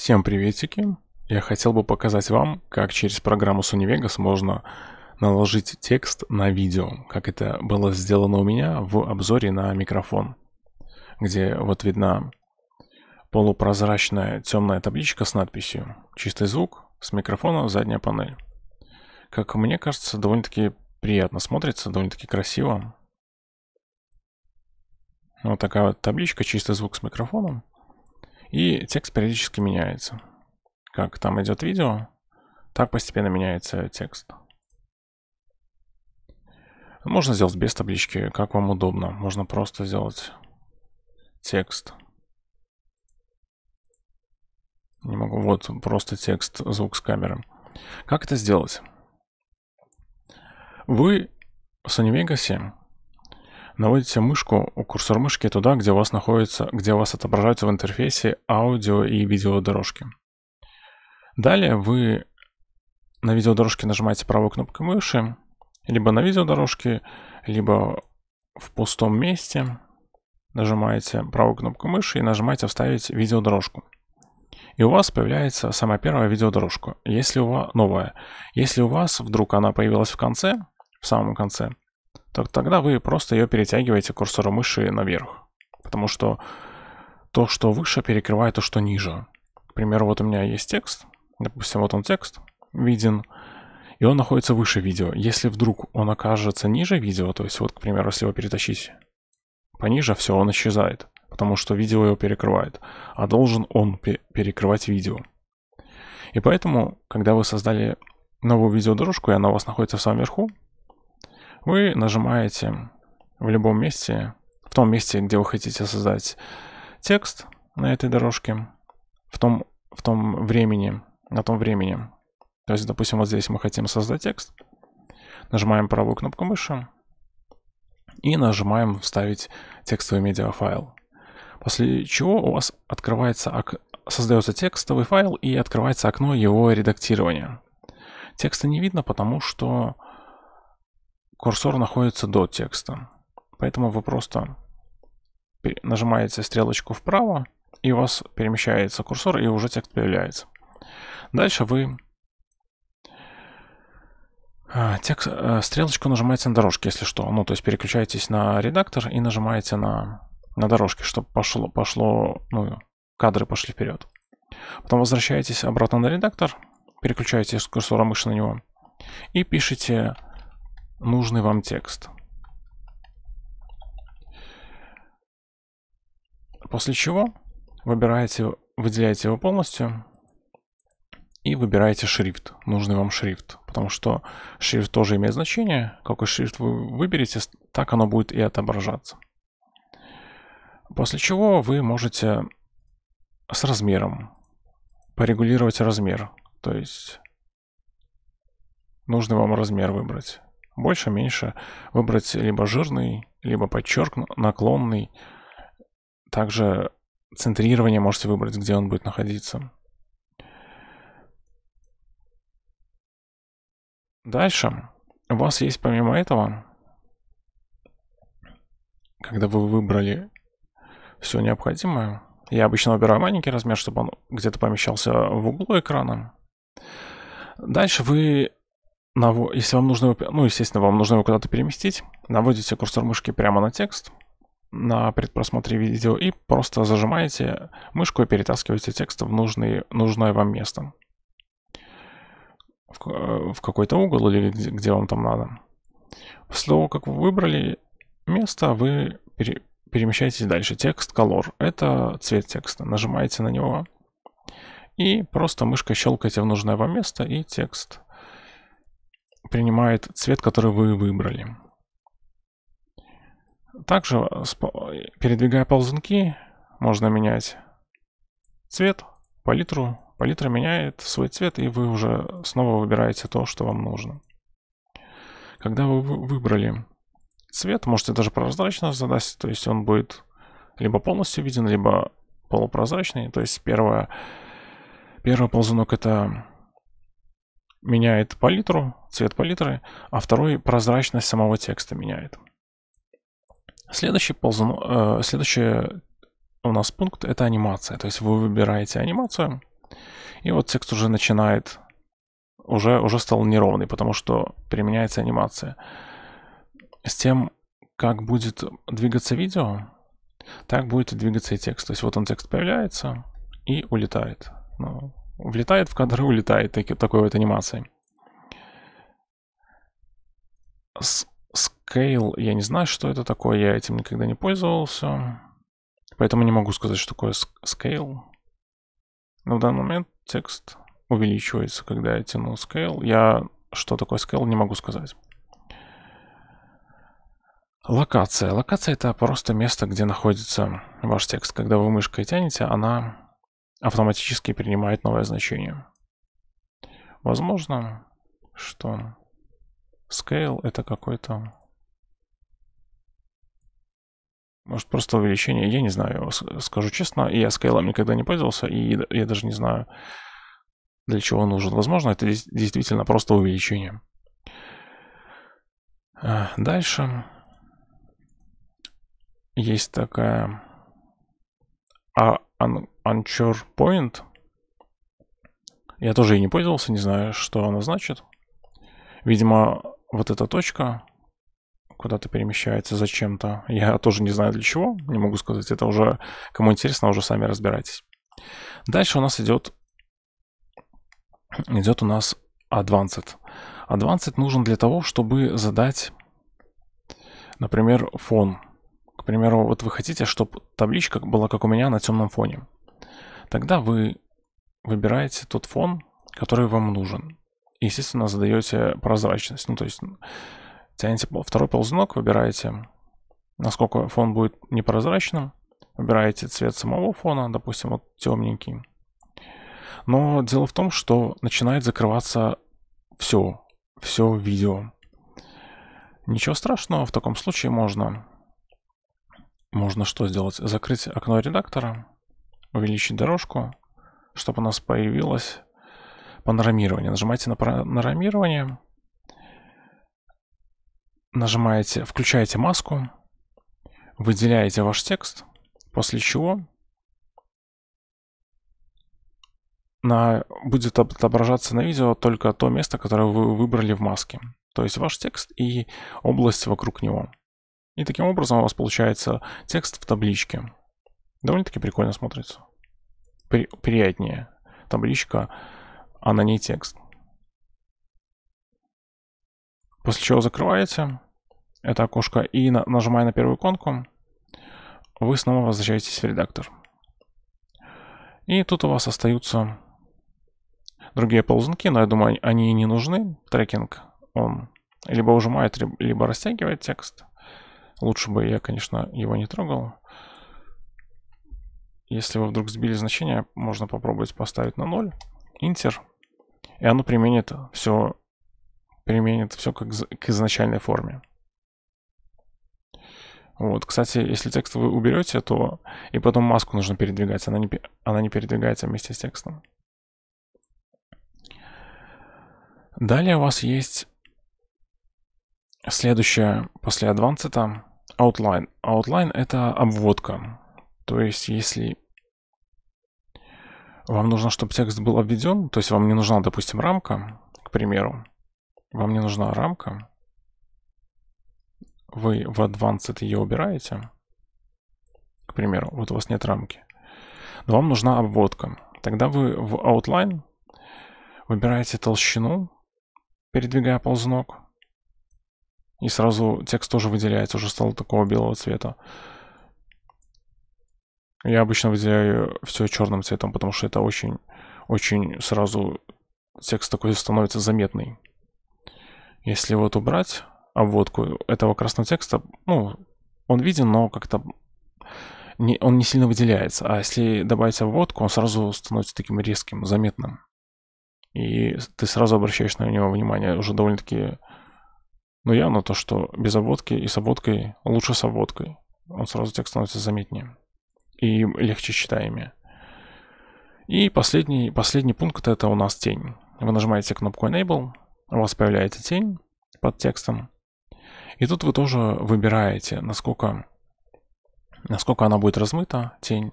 Всем приветики! Я хотел бы показать вам, как через программу Sony Vegas можно наложить текст на видео, как это было сделано у меня в обзоре на микрофон, где вот видна полупрозрачная темная табличка с надписью «Чистый звук» с микрофона задняя панель. Как мне кажется, довольно-таки приятно смотрится, довольно-таки красиво. Вот такая вот табличка «Чистый звук с микрофоном». И текст периодически меняется. Как там идет видео, так постепенно меняется текст. Можно сделать без таблички, как вам удобно. Можно просто сделать текст. Не могу. Вот просто текст, звук с камеры. Как это сделать? Вы в Vegas 7 Наводите мышку, курсор мышки туда, где у вас находится, где у вас отображаются в интерфейсе аудио и видеодорожки. Далее вы на видеодорожке нажимаете правой кнопкой мыши, либо на видеодорожке, либо в пустом месте нажимаете правую кнопку мыши и нажимаете «Вставить видеодорожку». И у вас появляется самая первая видеодорожка, если у вас новая. Если у вас вдруг она появилась в конце, в самом конце – то тогда вы просто ее перетягиваете курсором мыши наверх. Потому что то, что выше, перекрывает то, что ниже. К примеру, вот у меня есть текст, допустим, вот он текст, виден, и он находится выше видео. Если вдруг он окажется ниже видео, то есть вот, к примеру, если его перетащить пониже, все, он исчезает, потому что видео его перекрывает, а должен он перекрывать видео. И поэтому, когда вы создали новую видеодорожку, и она у вас находится в самом верху, вы нажимаете в любом месте, в том месте, где вы хотите создать текст на этой дорожке, в том, в том времени, на том времени. То есть, допустим, вот здесь мы хотим создать текст, нажимаем правую кнопку мыши и нажимаем «Вставить текстовый медиафайл». После чего у вас открывается ок... создается текстовый файл и открывается окно его редактирования. Текста не видно, потому что курсор находится до текста. Поэтому вы просто нажимаете стрелочку вправо, и у вас перемещается курсор, и уже текст появляется. Дальше вы а, текст, э, стрелочку нажимаете на дорожке, если что. Ну, то есть переключаетесь на редактор и нажимаете на, на дорожке, чтобы пошло, пошло, ну, кадры пошли вперед. Потом возвращаетесь обратно на редактор, переключаете курсора мыши на него и пишите нужный вам текст. После чего выбираете, выделяете его полностью и выбираете шрифт, нужный вам шрифт, потому что шрифт тоже имеет значение. Какой шрифт вы выберете, так оно будет и отображаться. После чего вы можете с размером порегулировать размер, то есть нужный вам размер выбрать. Больше, меньше. Выбрать либо жирный, либо подчеркнутый, наклонный. Также центрирование можете выбрать, где он будет находиться. Дальше у вас есть помимо этого, когда вы выбрали все необходимое, я обычно выбираю маленький размер, чтобы он где-то помещался в углу экрана. Дальше вы если вам нужно его... Ну, естественно, вам нужно его куда-то переместить. Наводите курсор мышки прямо на текст на предпросмотре видео и просто зажимаете мышку и перетаскиваете текст в нужный, нужное вам место. В, э, в какой-то угол или где, где вам там надо. После того, как вы выбрали место, вы пере, перемещаетесь дальше. Текст color — это цвет текста. Нажимаете на него и просто мышкой щелкаете в нужное вам место и текст — принимает цвет, который вы выбрали. Также, э, передвигая ползунки, можно менять цвет, палитру. Палитра меняет свой цвет, и вы уже снова выбираете то, что вам нужно. Когда вы выбрали цвет, можете даже прозрачно задать, то есть он будет либо полностью виден, либо полупрозрачный. То есть первое, первый ползунок это меняет палитру, цвет палитры, а второй прозрачность самого текста меняет. Следующий, ползун, э, следующий у нас пункт это анимация. То есть вы выбираете анимацию, и вот текст уже начинает, уже, уже стал неровный, потому что применяется анимация. С тем, как будет двигаться видео, так будет и двигаться и текст. То есть вот он текст появляется и улетает. Ну, влетает в кадр и улетает таки, такой вот анимации. Scale, я не знаю, что это такое, я этим никогда не пользовался, поэтому не могу сказать, что такое scale. Но в данный момент текст увеличивается, когда я тяну scale. Я что такое scale, не могу сказать. Локация. Локация это просто место, где находится ваш текст. Когда вы мышкой тянете, она автоматически принимает новое значение. Возможно, что scale это какой-то... Может, просто увеличение, я не знаю, скажу честно, я скейлом никогда не пользовался, и я даже не знаю, для чего он нужен. Возможно, это действительно просто увеличение. А, дальше есть такая а anchor Point. Я тоже ей не пользовался, не знаю, что она значит. Видимо, вот эта точка куда-то перемещается зачем-то. Я тоже не знаю для чего, не могу сказать. Это уже, кому интересно, уже сами разбирайтесь. Дальше у нас идет, идет у нас Advanced. Advanced нужен для того, чтобы задать, например, фон к примеру, вот вы хотите, чтобы табличка была как у меня на темном фоне. Тогда вы выбираете тот фон, который вам нужен. И, естественно, задаете прозрачность. Ну, то есть тянете второй ползунок, выбираете, насколько фон будет непрозрачным. Выбираете цвет самого фона, допустим, вот темненький. Но дело в том, что начинает закрываться все, все видео. Ничего страшного, в таком случае можно можно что сделать? Закрыть окно редактора, увеличить дорожку, чтобы у нас появилось панорамирование. Нажимаете на панорамирование, нажимаете, включаете маску, выделяете ваш текст, после чего на, будет отображаться на видео только то место, которое вы выбрали в маске. То есть ваш текст и область вокруг него. И таким образом у вас получается текст в табличке. Довольно-таки прикольно смотрится. При, приятнее табличка, а на ней текст. После чего закрываете это окошко и на, нажимая на первую иконку, вы снова возвращаетесь в редактор. И тут у вас остаются другие ползунки, но я думаю, они не нужны. Трекинг, он либо ужимает, либо растягивает текст. Лучше бы я, конечно, его не трогал. Если вы вдруг сбили значение, можно попробовать поставить на 0. Интер. И оно применит все, применит все как к изначальной форме. Вот, кстати, если текст вы уберете, то и потом маску нужно передвигать. Она не, она не передвигается вместе с текстом. Далее у вас есть следующее после адвансета outline. Outline это обводка. То есть, если вам нужно, чтобы текст был обведен, то есть вам не нужна, допустим, рамка, к примеру, вам не нужна рамка, вы в Advanced ее убираете, к примеру, вот у вас нет рамки, но вам нужна обводка. Тогда вы в Outline выбираете толщину, передвигая ползунок, и сразу текст тоже выделяется, уже стал такого белого цвета. Я обычно выделяю все черным цветом, потому что это очень, очень сразу текст такой становится заметный. Если вот убрать обводку этого красного текста, ну, он виден, но как-то не, он не сильно выделяется. А если добавить обводку, он сразу становится таким резким, заметным. И ты сразу обращаешь на него внимание уже довольно-таки но явно то, что без обводки и с обводкой лучше с обводкой. Он сразу текст становится заметнее и легче читаемее. И последний, последний пункт это у нас тень. Вы нажимаете кнопку Enable, у вас появляется тень под текстом. И тут вы тоже выбираете, насколько, насколько она будет размыта, тень,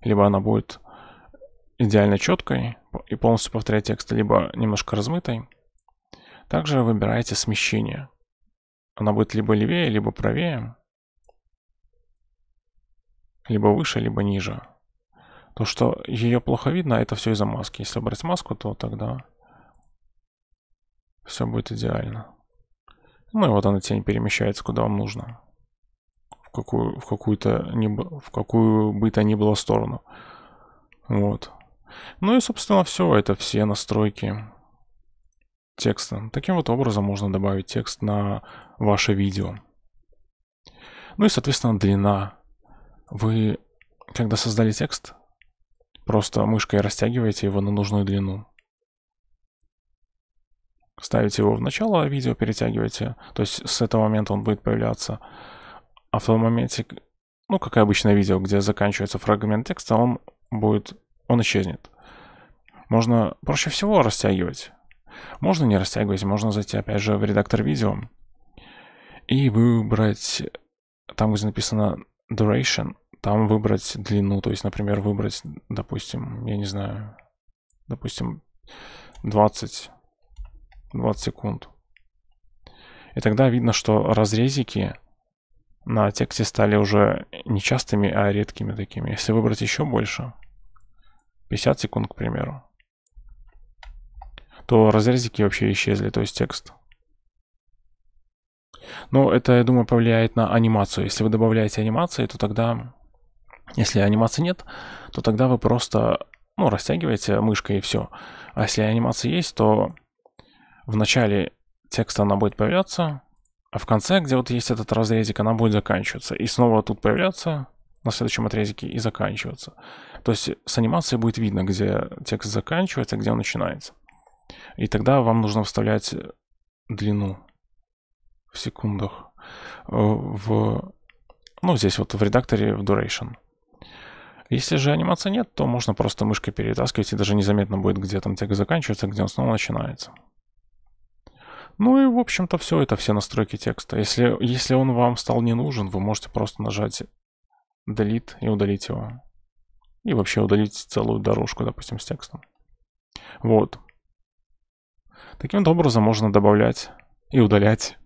либо она будет идеально четкой и полностью повторяет текст, либо немножко размытой. Также выбираете смещение она будет либо левее, либо правее, либо выше, либо ниже. То, что ее плохо видно, это все из-за маски. Если брать маску, то тогда все будет идеально. Ну и вот она тень перемещается, куда вам нужно. В какую, в какую-то, в какую бы то ни было сторону. Вот. Ну и, собственно, все. Это все настройки текста. Таким вот образом можно добавить текст на ваше видео. Ну и, соответственно, длина. Вы, когда создали текст, просто мышкой растягиваете его на нужную длину. Ставите его в начало видео, перетягиваете. То есть с этого момента он будет появляться. А в том моменте, ну, как и обычное видео, где заканчивается фрагмент текста, он будет, он исчезнет. Можно проще всего растягивать можно не растягивать, можно зайти опять же в редактор видео и выбрать, там где написано duration, там выбрать длину, то есть, например, выбрать, допустим, я не знаю, допустим, 20, 20 секунд. И тогда видно, что разрезики на тексте стали уже не частыми, а редкими такими. Если выбрать еще больше, 50 секунд, к примеру, то разрезики вообще исчезли, то есть текст. Но ну, это, я думаю, повлияет на анимацию. Если вы добавляете анимации, то тогда... Если анимации нет, то тогда вы просто ну, растягиваете мышкой и все. А если анимация есть, то в начале текста она будет появляться, а в конце, где вот есть этот разрезик, она будет заканчиваться. И снова тут появляться на следующем отрезике и заканчиваться. То есть с анимацией будет видно, где текст заканчивается, где он начинается. И тогда вам нужно вставлять э, длину в секундах э, в, ну, здесь вот в редакторе в duration. Если же анимации нет, то можно просто мышкой перетаскивать, и даже незаметно будет, где там текст заканчивается, где он снова начинается. Ну и, в общем-то, все, это все настройки текста. Если, если он вам стал не нужен, вы можете просто нажать Delete и удалить его. И вообще удалить целую дорожку, допустим, с текстом. Вот. Таким образом можно добавлять и удалять,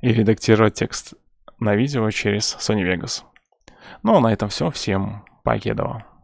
и редактировать текст на видео через Sony Vegas. Ну а на этом все. Всем покедова.